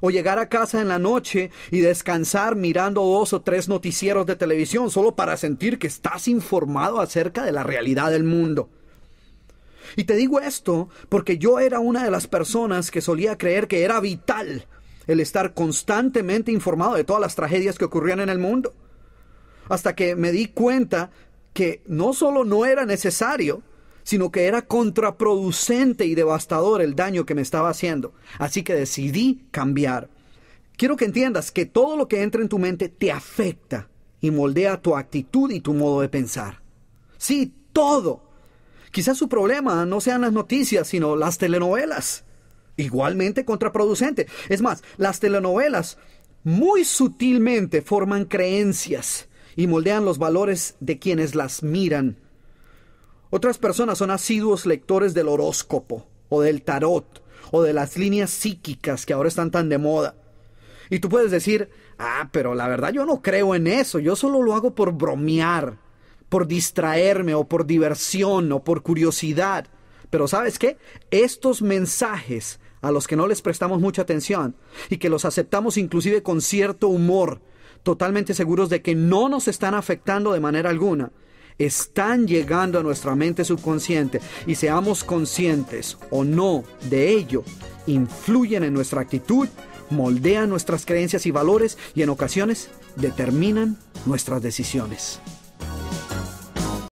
o llegar a casa en la noche y descansar mirando dos o tres noticieros de televisión solo para sentir que estás informado acerca de la realidad del mundo. Y te digo esto porque yo era una de las personas que solía creer que era vital el estar constantemente informado de todas las tragedias que ocurrían en el mundo. Hasta que me di cuenta que no solo no era necesario, sino que era contraproducente y devastador el daño que me estaba haciendo. Así que decidí cambiar. Quiero que entiendas que todo lo que entra en tu mente te afecta y moldea tu actitud y tu modo de pensar. Sí, todo. Quizás su problema no sean las noticias, sino las telenovelas. Igualmente contraproducente. Es más, las telenovelas muy sutilmente forman creencias y moldean los valores de quienes las miran. Otras personas son asiduos lectores del horóscopo o del tarot o de las líneas psíquicas que ahora están tan de moda. Y tú puedes decir, ah, pero la verdad yo no creo en eso, yo solo lo hago por bromear, por distraerme o por diversión o por curiosidad. Pero sabes qué? Estos mensajes a los que no les prestamos mucha atención y que los aceptamos inclusive con cierto humor, totalmente seguros de que no nos están afectando de manera alguna, están llegando a nuestra mente subconsciente y seamos conscientes o no de ello, influyen en nuestra actitud, moldean nuestras creencias y valores y en ocasiones determinan nuestras decisiones.